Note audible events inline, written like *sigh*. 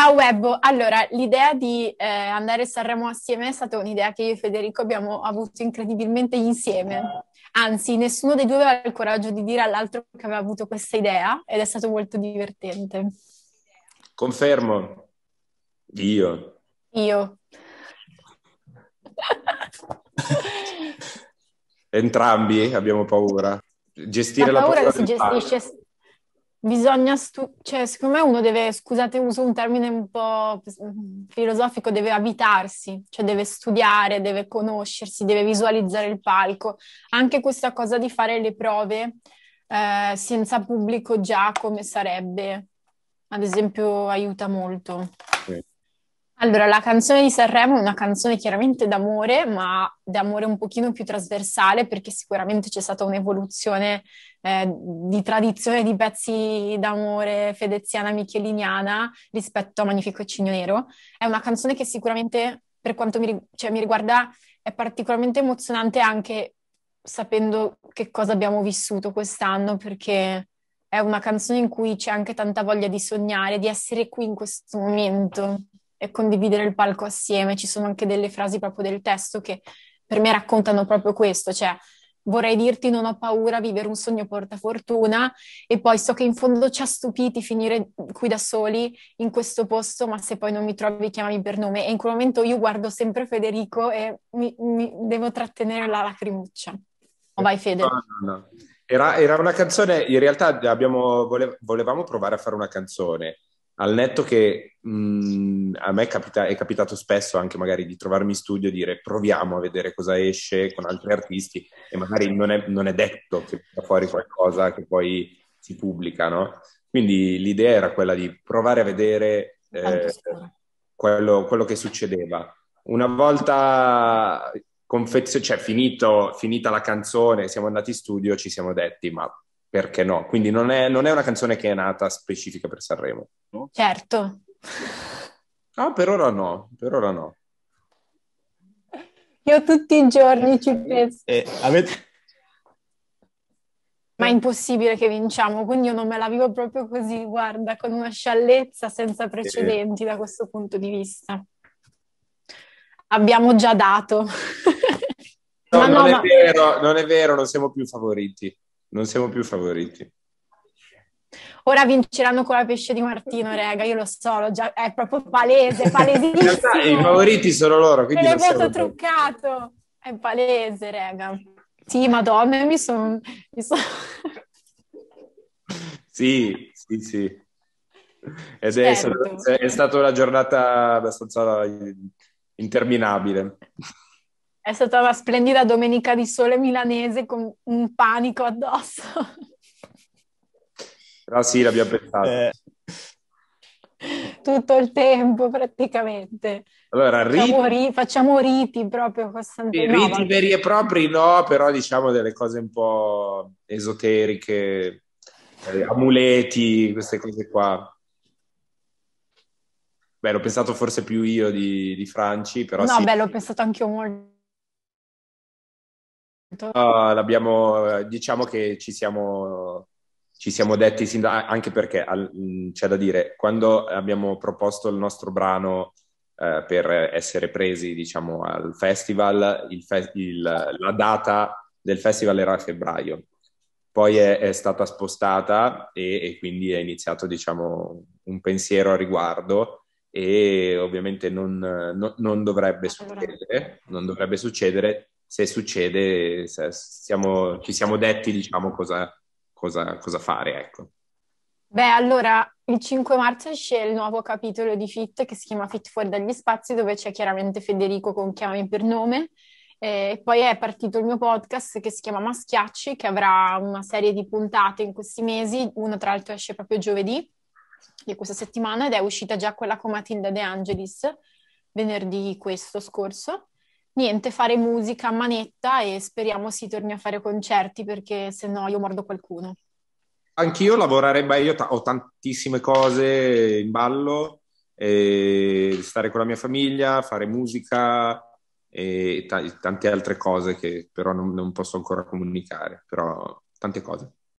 Ciao Webbo, allora l'idea di eh, andare a Sanremo assieme è stata un'idea che io e Federico abbiamo avuto incredibilmente insieme. Anzi, nessuno dei due aveva il coraggio di dire all'altro che aveva avuto questa idea ed è stato molto divertente. Confermo. Io. Io. Entrambi abbiamo paura. Gestire la paura, la paura si gestisce Bisogna, stu- cioè, secondo me uno deve, scusate, uso un termine un po' filosofico, deve abitarsi, cioè deve studiare, deve conoscersi, deve visualizzare il palco. Anche questa cosa di fare le prove eh, senza pubblico già come sarebbe, ad esempio, aiuta molto. Allora, la canzone di Sanremo è una canzone chiaramente d'amore, ma d'amore un pochino più trasversale perché sicuramente c'è stata un'evoluzione eh, di tradizione di pezzi d'amore fedeziana micheliniana rispetto a Magnifico e Cigno Nero. È una canzone che sicuramente, per quanto mi, cioè, mi riguarda, è particolarmente emozionante anche sapendo che cosa abbiamo vissuto quest'anno perché è una canzone in cui c'è anche tanta voglia di sognare, di essere qui in questo momento e condividere il palco assieme. Ci sono anche delle frasi proprio del testo che per me raccontano proprio questo, cioè vorrei dirti non ho paura, vivere un sogno porta fortuna e poi so che in fondo ci ha stupiti finire qui da soli in questo posto, ma se poi non mi trovi chiamami per nome e in quel momento io guardo sempre Federico e mi, mi devo trattenere la lacrimuccia. Oh, vai Fede. No, no, no. Era, era, una canzone, in realtà abbiamo, volevamo provare a fare una canzone al netto che mh, mhmm, a me capita, è capitato spesso anche magari di trovarmi in studio e dire proviamo a vedere cosa esce con altri artisti e magari non è, non è detto che da fuori qualcosa che poi si pubblica, no? Quindi l'idea era quella di provare a vedere eh, quello, quello, che succedeva. Una volta confezio- cioè, finito, finita la canzone, siamo andati in studio, ci siamo detti ma perché no? Quindi non è, non è una canzone che è nata specifica per Sanremo. No? Certo. Ah, per ora no, per ora no. Io tutti i giorni ci penso. Eh, avete... Ma è impossibile che vinciamo, quindi io non me la vivo proprio così, guarda, con una sciallezza senza eh, eh. precedenti eh. da questo punto di vista. Abbiamo già dato. no, *laughs* non, no, è ma... vero, non è vero, non siamo più favoriti non siamo più favoriti. Ora vinceranno con la pesce di Martino, rega, io lo so, già, è proprio palese, *laughs* palesissimo. i favoriti sono loro, quindi Me l'hai voto truccato, è palese, rega. Sì, madonna, mi sono... Son... *laughs* sì, sì, sì. Ed è, certo. è stata una giornata abbastanza interminabile. È stata una splendida domenica di sole milanese con un panico addosso. Però sì, l'abbiamo pensato. Eh. Tutto il tempo praticamente. Allora, facciamo, riti... Ri- facciamo riti proprio costantemente. Riti veri e propri no, però diciamo delle cose un po' esoteriche, eh, amuleti, queste cose qua. Beh, l'ho pensato forse più io di, di Franci, però No, sì. beh, l'ho pensato anche io molto Ah, l'abbiamo, eh, diciamo che ci siamo, ci siamo detti sin da, anche perché al, mm, c'è da dire, quando abbiamo proposto il nostro brano uh, per essere presi diciamo, al festival, il fe- il, la data del festival era a febbraio, poi è, è stata spostata e, e, quindi è iniziato diciamo, un pensiero a riguardo e ovviamente non, no, non, dovrebbe succedere, non dovrebbe succedere se succede se siamo, ci siamo detti diciamo, cosa, cosa, cosa fare. Ecco. Beh, allora il 5 marzo esce il nuovo capitolo di Fit che si chiama Fit fuori dagli spazi, dove c'è chiaramente Federico con chiami per nome. E poi è partito il mio podcast che si chiama Maschiacci, che avrà una serie di puntate in questi mesi. Una tra l'altro esce proprio giovedì di questa settimana ed è uscita già quella con Matilda De Angelis venerdì questo scorso niente, fare musica a manetta e speriamo si torni a fare concerti perché se no io mordo qualcuno. Anch'io lavorare beh, io t- ho tantissime cose in ballo, eh, stare con la mia famiglia, fare musica e t- tante altre cose che però non, non posso ancora comunicare, però tante cose.